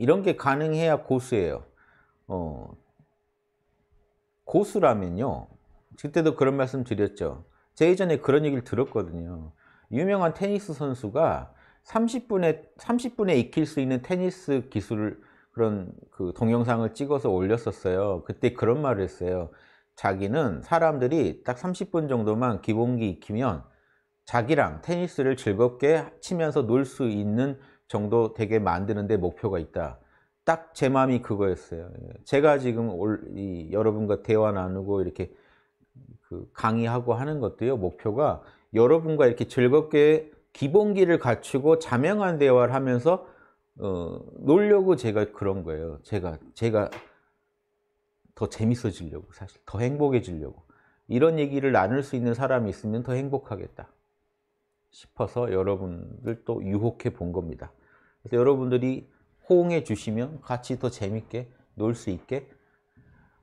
이런 게 가능해야 고수예요. 어, 고수라면요. 그때도 그런 말씀 드렸죠. 제 예전에 그런 얘기를 들었거든요. 유명한 테니스 선수가 30분에 30분에 익힐 수 있는 테니스 기술을 그런 그 동영상을 찍어서 올렸었어요. 그때 그런 말을 했어요. 자기는 사람들이 딱 30분 정도만 기본기 익히면 자기랑 테니스를 즐겁게 치면서 놀 수 있는 정도 되게 만드는데 목표가 있다. 딱 제 마음이 그거였어요. 제가 지금 올, 이, 여러분과 대화 나누고 이렇게 그 강의하고 하는 것도요. 목표가 여러분과 이렇게 즐겁게 기본기를 갖추고 자명한 대화를 하면서 어, 놀려고 제가 그런 거예요. 제가 제가 더 재밌어지려고 사실 더 행복해지려고 이런 얘기를 나눌 수 있는 사람이 있으면 더 행복하겠다 싶어서 여러분들 또 유혹해 본 겁니다. 그래서 여러분들이 호응해 주시면 같이 더 재밌게 놀 수 있게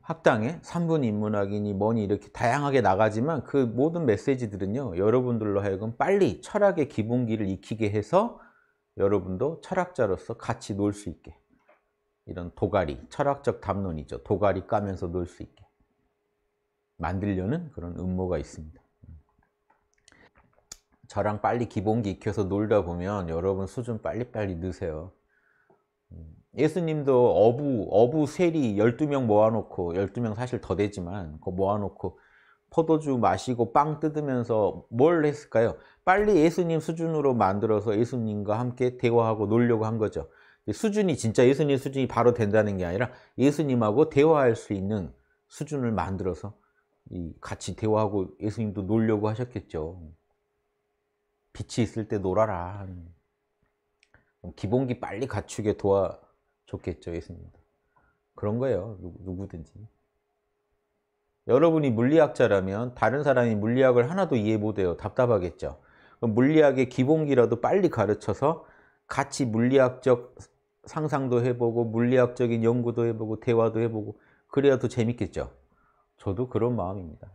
학당에 3분 인문학이니 뭐니 이렇게 다양하게 나가지만 그 모든 메시지들은요 여러분들로 하여금 빨리 철학의 기본기를 익히게 해서 여러분도 철학자로서 같이 놀 수 있게 이런 도가리, 철학적 담론이죠. 도가리 까면서 놀 수 있게 만들려는 그런 음모가 있습니다. 저랑 빨리 기본기 익혀서 놀다 보면 여러분 수준 빨리빨리 느세요. 음, 예수님도 어부, 어부 세리 12명 모아놓고, 12명 사실 더 되지만, 그 모아놓고, 포도주 마시고 빵 뜯으면서 뭘 했을까요? 빨리 예수님 수준으로 만들어서 예수님과 함께 대화하고 놀려고 한 거죠. 수준이 진짜 예수님 수준이 바로 된다는 게 아니라 예수님하고 대화할 수 있는 수준을 만들어서 같이 대화하고 예수님도 놀려고 하셨겠죠. 빛이 있을 때 놀아라. 음, 기본기 빨리 갖추게 도와줬겠죠, 예수님. 그런 거예요, 누구든지. 여러분이 물리학자라면 다른 사람이 물리학을 하나도 이해 못해요. 답답하겠죠. 물리학의 기본기라도 빨리 가르쳐서 같이 물리학적 상상도 해보고 물리학적인 연구도 해보고 대화도 해보고 그래야 더 재밌겠죠. 저도 그런 마음입니다.